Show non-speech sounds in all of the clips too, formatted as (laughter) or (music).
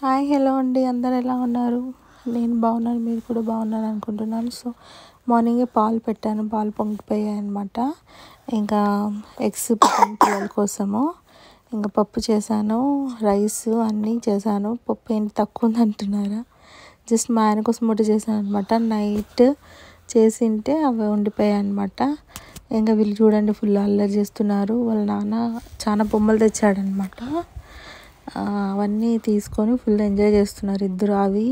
hi hello అండి అందరు ఎలా ఉన్నారు నేను బాగున్నాను మీరు కూడా బాగున్నారు అనుకుంటున్నాను సో మార్నింగే పాలు పెట్టాను పాలు పొంగిపోయాయి అనమాట ఇంకా ఎగ్స్ పిల్లల కోసము ఇంకా పప్పు చేశాను రైస్ అన్నీ చేశాను పప్పు ఏంటి తక్కువ ఉంది అంటున్నారా జస్ట్ మా ఆయన కోసం ముట్ట చేశాను అనమాట నైట్ చేసి ఉంటే అవి ఉండిపోయాయి అనమాట ఇంకా వీళ్ళు చూడండి ఫుల్ అల్లరి చేస్తున్నారు వాళ్ళ నాన్న చాలా బొమ్మలు తెచ్చాడనమాట అవన్నీ తీసుకొని ఫుల్ ఎంజాయ్ చేస్తున్నారు ఇద్దరు అవి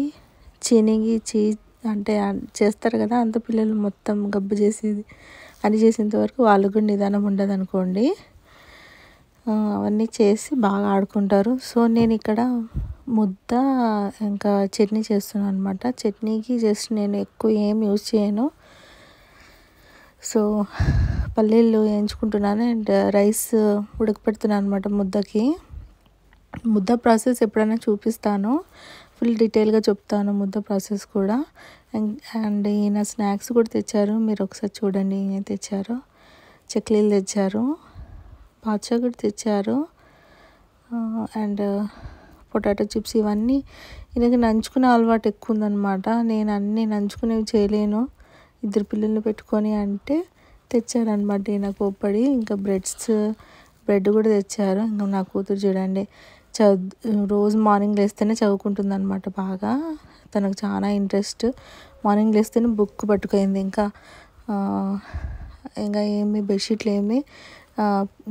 చినిగి చీ అంటే చేస్తారు కదా అంత పిల్లలు మొత్తం గబ్బు చేసేది అని చేసేంత వరకు వాళ్ళకు కూడా నిదానం ఉండదు అనుకోండి అవన్నీ చేసి బాగా ఆడుకుంటారు సో నేను ఇక్కడ ముద్ద ఇంకా చట్నీ చేస్తున్నాను అనమాట చట్నీకి జస్ట్ నేను ఎక్కువ ఏం యూజ్ చేయను సో పల్లీలు వేయించుకుంటున్నాను అండ్ రైస్ ఉడకపెడుతున్నాను అనమాట ముద్దకి ముద్ద ప్రాసెస్ ఎప్పుడైనా చూపిస్తాను ఫుల్ డీటెయిల్గా చెప్తాను ముద్ద ప్రాసెస్ కూడా అండ్ ఈయన స్నాక్స్ కూడా తెచ్చారు మీరు ఒకసారి చూడండి ఏం తెచ్చారు చక్లీలు తెచ్చారు పాచా కూడా తెచ్చారు అండ్ పొటాటో చిప్స్ ఇవన్నీ ఈయనకి నంచుకునే అలవాటు ఎక్కువ ఉందన్నమాట నేను అన్నీ నంచుకునేవి చేయలేను ఇద్దరు పిల్లలు పెట్టుకొని అంటే తెచ్చారనమాట ఈయన కోప్పడి ఇంకా బ్రెడ్స్ బ్రెడ్ కూడా తెచ్చారు ఇంకా నా కూతురు చూడండి చదు రోజు మార్నింగ్ లేస్తేనే చదువుకుంటుంది అనమాట బాగా తనకు చాలా ఇంట్రెస్ట్ మార్నింగ్ లేస్తేనే బుక్ పట్టుకైంది ఇంకా ఇంకా ఏమి బెడ్షీట్లు ఏమి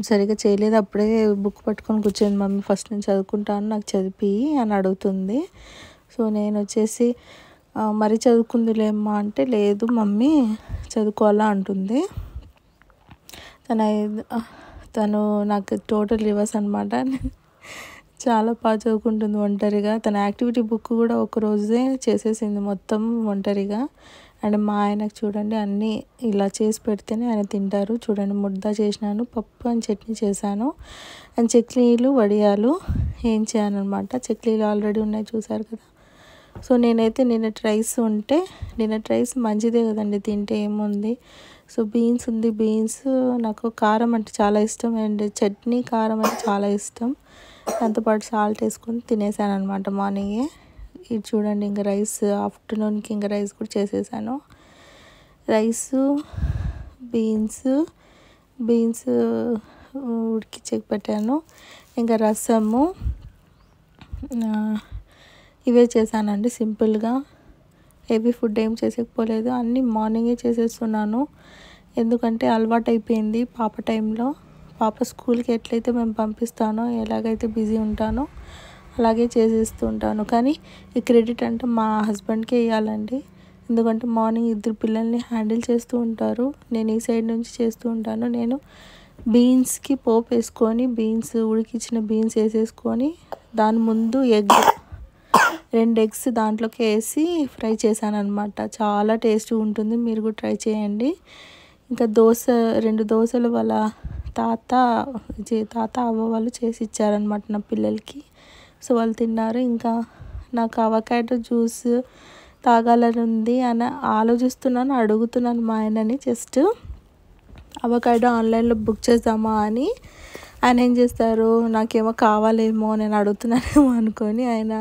సరిగా చేయలేదు అప్పుడే బుక్ పట్టుకొని కూర్చోండి మమ్మీ ఫస్ట్ నేను చదువుకుంటాను నాకు చదివి అని అడుగుతుంది సో నేను వచ్చేసి మరీ చదువుకుందిలేమ్మా అంటే లేదు మమ్మీ చదువుకోవాలా అంటుంది తన తను నాకు టోటల్ రివర్స్ అనమాట చాలా బాగా చదువుకుంటుంది ఒంటరిగా తన యాక్టివిటీ బుక్ కూడా ఒక రోజే చేసేసింది మొత్తం ఒంటరిగా అండ్ మా ఆయనకు చూడండి అన్నీ ఇలా చేసి పెడితేనే ఆయన తింటారు చూడండి ముద్ద చేసినాను పప్పు అని చట్నీ చేశాను అండ్ చక్లీలు వడియాలు ఏం అనమాట చక్లీలు ఆల్రెడీ ఉన్నాయి చూసారు కదా సో నేనైతే నిన్న రైస్ ఉంటే నిన్న రైస్ మంచిదే కదండి తింటే ఏముంది సో బీన్స్ ఉంది బీన్స్ నాకు కారం అంటే చాలా ఇష్టం అండ్ చట్నీ కారం అంటే చాలా ఇష్టం దాంతోపాటు సాల్ట్ వేసుకొని తినేసాను అనమాట మార్నింగే ఇది చూడండి ఇంకా రైస్ ఆఫ్టర్నూన్కి ఇంకా రైస్ కూడా చేసేసాను రైసు బీన్స్ బీన్స్ ఉడికి పెట్టాను ఇంకా రసము ఇవే చేశానండి సింపుల్గా హెవీ ఫుడ్ ఏం చేసేకపోలేదు అన్నీ మార్నింగే చేసేస్తున్నాను ఎందుకంటే అలవాటు అయిపోయింది పాప టైంలో పాప స్కూల్కి ఎట్లయితే మేము పంపిస్తానో ఎలాగైతే బిజీ ఉంటానో అలాగే చేసేస్తూ ఉంటాను కానీ ఈ క్రెడిట్ అంటే మా హస్బెండ్కే ఇవ్వాలండి ఎందుకంటే మార్నింగ్ ఇద్దరు పిల్లల్ని హ్యాండిల్ చేస్తూ ఉంటారు నేను ఈ సైడ్ నుంచి చేస్తూ ఉంటాను నేను బీన్స్కి పోపు వేసుకొని బీన్స్ ఉడికిచ్చిన బీన్స్ వేసేసుకొని దాని ముందు ఎగ్ రెండు ఎగ్స్ దాంట్లోకి వేసి ఫ్రై చేశాను అనమాట చాలా టేస్టీ ఉంటుంది మీరు కూడా ట్రై చేయండి ఇంకా దోశ రెండు దోశలు వాళ్ళ తాత తాత అవ్వ వాళ్ళు చేసి ఇచ్చారనమాట నా పిల్లలకి సో వాళ్ళు తిన్నారు ఇంకా నాకు అవకాయటో జ్యూస్ తాగాలని ఉంది అని ఆలోచిస్తున్నాను అడుగుతున్నాను మా ఆయనని జస్ట్ అవకాడో ఆన్లైన్లో బుక్ చేద్దామా అని ఆయన ఏం చేస్తారు నాకేమో కావాలేమో నేను అడుగుతున్నానేమో అనుకొని ఆయన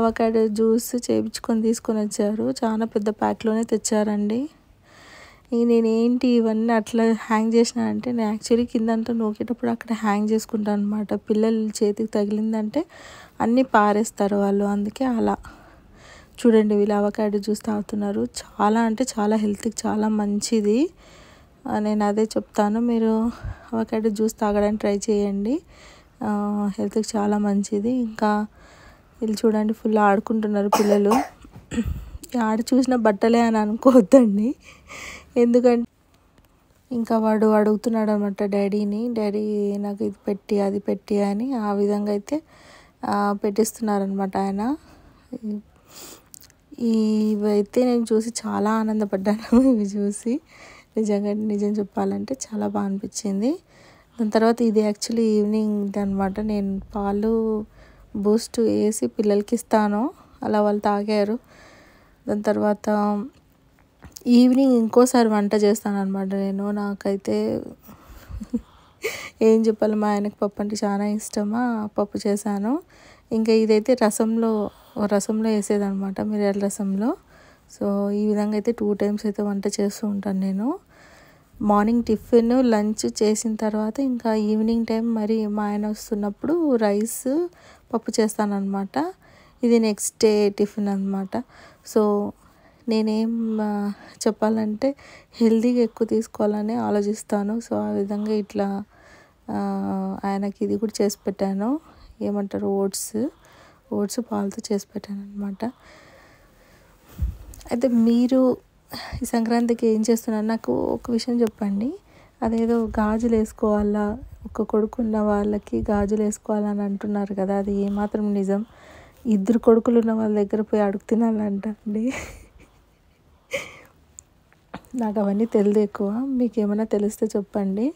అవకాడో జ్యూస్ చేయించుకొని తీసుకొని వచ్చారు చాలా పెద్ద ప్యాక్లోనే తెచ్చారండి నేనేంటి ఇవన్నీ అట్లా హ్యాంగ్ చేసిన అంటే నేను యాక్చువల్లీ కిందంతా నూకేటప్పుడు అక్కడ హ్యాంగ్ చేసుకుంటాను అనమాట పిల్లలు చేతికి తగిలిందంటే అన్నీ పారేస్తారు వాళ్ళు అందుకే అలా చూడండి వీళ్ళు అవకాడో జ్యూస్ తాగుతున్నారు చాలా అంటే చాలా హెల్త్కి చాలా మంచిది నేను అదే చెప్తాను మీరు అవకాడో జ్యూస్ తాగడానికి ట్రై చేయండి హెల్త్కి చాలా మంచిది ఇంకా వీళ్ళు చూడండి ఫుల్ ఆడుకుంటున్నారు పిల్లలు ఆడ చూసిన బట్టలే అని అనుకోవద్దండి ఎందుకంటే ఇంకా వాడు అడుగుతున్నాడు అనమాట డాడీని డాడీ నాకు ఇది పెట్టి అది పెట్టి అని ఆ విధంగా అయితే పెట్టిస్తున్నారనమాట ఆయన ఇవైతే నేను చూసి చాలా ఆనందపడ్డాను (laughs) ఇవి చూసి నిజంగా నిజం చెప్పాలంటే చాలా బాగా అనిపించింది దాని తర్వాత ఇది యాక్చువల్లీ ఈవినింగ్ అనమాట నేను పాలు బూస్ట్ వేసి పిల్లలకి ఇస్తాను అలా వాళ్ళు తాగారు దాని తర్వాత ఈవినింగ్ ఇంకోసారి వంట అనమాట నేను నాకైతే ఏం చెప్పాలి మా ఆయనకు పప్పు అంటే చాలా ఇష్టమా పప్పు చేశాను ఇంకా ఇదైతే రసంలో రసంలో వేసేదనమాట మిరియాల రసంలో సో ఈ విధంగా అయితే టూ టైమ్స్ అయితే వంట చేస్తూ ఉంటాను నేను మార్నింగ్ టిఫిన్ లంచ్ చేసిన తర్వాత ఇంకా ఈవినింగ్ టైం మరి మా ఆయన వస్తున్నప్పుడు రైస్ పప్పు చేస్తానన్నమాట ఇది నెక్స్ట్ డే టిఫిన్ అనమాట సో నేనేం చెప్పాలంటే హెల్తీగా ఎక్కువ తీసుకోవాలని ఆలోచిస్తాను సో ఆ విధంగా ఇట్లా ఆయనకి ఇది కూడా చేసి పెట్టాను ఏమంటారు ఓట్స్ ఓట్స్ పాలతో చేసి పెట్టాను అనమాట అయితే మీరు ఈ సంక్రాంతికి ఏం చేస్తున్నారు నాకు ఒక విషయం చెప్పండి అదేదో గాజులు వేసుకోవాలా ఒక కొడుకున్న వాళ్ళకి గాజులు వేసుకోవాలని అంటున్నారు కదా అది ఏమాత్రం నిజం ఇద్దరు కొడుకులు ఉన్న వాళ్ళ దగ్గర పోయి అడుగుతున్నానంట అండి నాకు అవన్నీ తెలియదు ఎక్కువ మీకు ఏమైనా తెలిస్తే చెప్పండి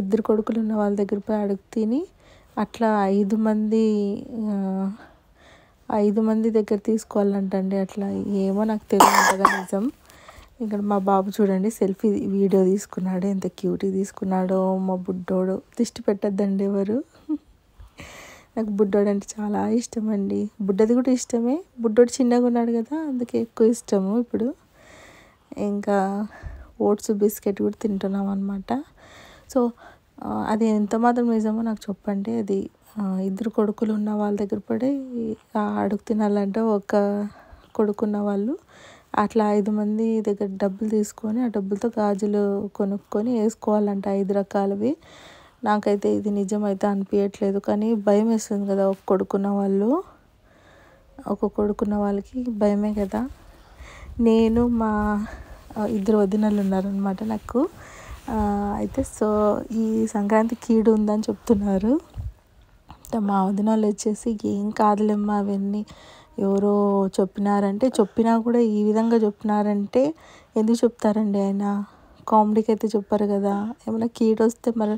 ఇద్దరు కొడుకులు ఉన్న వాళ్ళ దగ్గర పోయి అడుగు తిని అట్లా ఐదు మంది ఐదు మంది దగ్గర తీసుకోవాలంటండి అట్లా ఏమో నాకు తెలియదు నిజం ఇక్కడ మా బాబు చూడండి సెల్ఫీ వీడియో తీసుకున్నాడు ఎంత క్యూటీ తీసుకున్నాడో మా బుడ్డోడు దిష్టి పెట్టద్దండి ఎవరు నాకు బుడ్డోడు అంటే చాలా ఇష్టమండి బుడ్డది కూడా ఇష్టమే బుడ్డోడు చిన్నగా ఉన్నాడు కదా అందుకే ఎక్కువ ఇష్టము ఇప్పుడు ఇంకా ఓట్స్ బిస్కెట్ కూడా తింటున్నాం అనమాట సో అది ఎంత మాత్రం నిజమో నాకు చెప్పండి అది ఇద్దరు కొడుకులు ఉన్న వాళ్ళ దగ్గర పడి అడుగు తినాలంటే ఒక కొడుకున్న వాళ్ళు అట్లా ఐదు మంది దగ్గర డబ్బులు తీసుకొని ఆ డబ్బులతో గాజులు కొనుక్కొని వేసుకోవాలంట ఐదు రకాలవి నాకైతే ఇది నిజమైతే అనిపించట్లేదు కానీ భయం వేస్తుంది కదా ఒక కొడుకున్న వాళ్ళు ఒక కొడుకున్న వాళ్ళకి భయమే కదా నేను మా ఇద్దరు వదినలు ఉన్నారనమాట నాకు అయితే సో ఈ సంక్రాంతి కీడు ఉందని చెప్తున్నారు మా వదిన వాళ్ళు వచ్చేసి ఏం కాదులేమ్మా అవన్నీ ఎవరో చెప్పినారంటే చెప్పినా కూడా ఈ విధంగా చెప్పినారంటే ఎందుకు చెప్తారండి ఆయన కామెడీకి అయితే చెప్పారు కదా ఏమైనా కీడు వస్తే మరి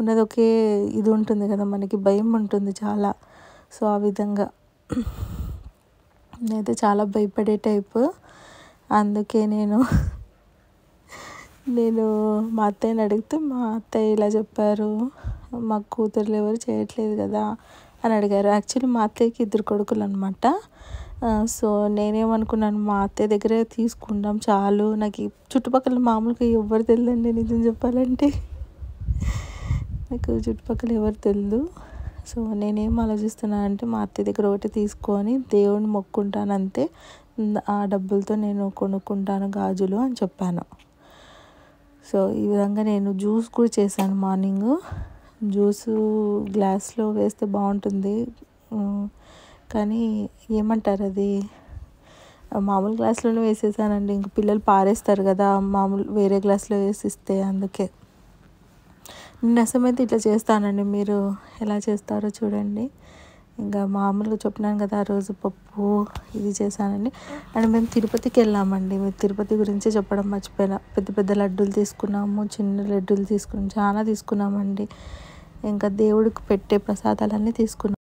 ఉన్నది ఒకే ఇది ఉంటుంది కదా మనకి భయం ఉంటుంది చాలా సో ఆ విధంగా నేనైతే చాలా భయపడే టైపు అందుకే నేను నేను మా అత్తయ్యని అడిగితే మా అత్తయ్య ఇలా చెప్పారు మా కూతురులు ఎవరు చేయట్లేదు కదా అని అడిగారు యాక్చువల్లీ మా అత్తయ్యకి ఇద్దరు కొడుకులు అనమాట సో నేనేమనుకున్నాను మా అత్తయ్య దగ్గరే తీసుకుందాం చాలు నాకు చుట్టుపక్కల మామూలుగా ఎవరు తెలియదండి నిజం చెప్పాలంటే నాకు చుట్టుపక్కల ఎవరు తెలియదు సో నేనేం ఆలోచిస్తున్నాను అంటే మా అత్తయ్య దగ్గర ఒకటి తీసుకొని దేవుడిని మొక్కుంటాను అంతే ఆ డబ్బులతో నేను కొనుక్కుంటాను గాజులు అని చెప్పాను సో ఈ విధంగా నేను జ్యూస్ కూడా చేశాను మార్నింగ్ జ్యూస్ గ్లాస్లో వేస్తే బాగుంటుంది కానీ ఏమంటారు అది మామూలు గ్లాస్లోనే వేసేసానండి ఇంక పిల్లలు పారేస్తారు కదా మామూలు వేరే గ్లాస్లో వేసి ఇస్తే అందుకే నేను రసం అయితే ఇట్లా చేస్తానండి మీరు ఎలా చేస్తారో చూడండి ఇంకా మామూలుగా చెప్పినాను కదా ఆ రోజు పప్పు ఇది చేశానండి అండ్ మేము తిరుపతికి వెళ్ళామండి మేము తిరుపతి గురించి చెప్పడం మర్చిపోయినా పెద్ద పెద్ద లడ్డూలు తీసుకున్నాము చిన్న లడ్డూలు తీసుకున్నాము చాలా తీసుకున్నామండి ఇంకా దేవుడికి పెట్టే ప్రసాదాలన్నీ తీసుకున్నాం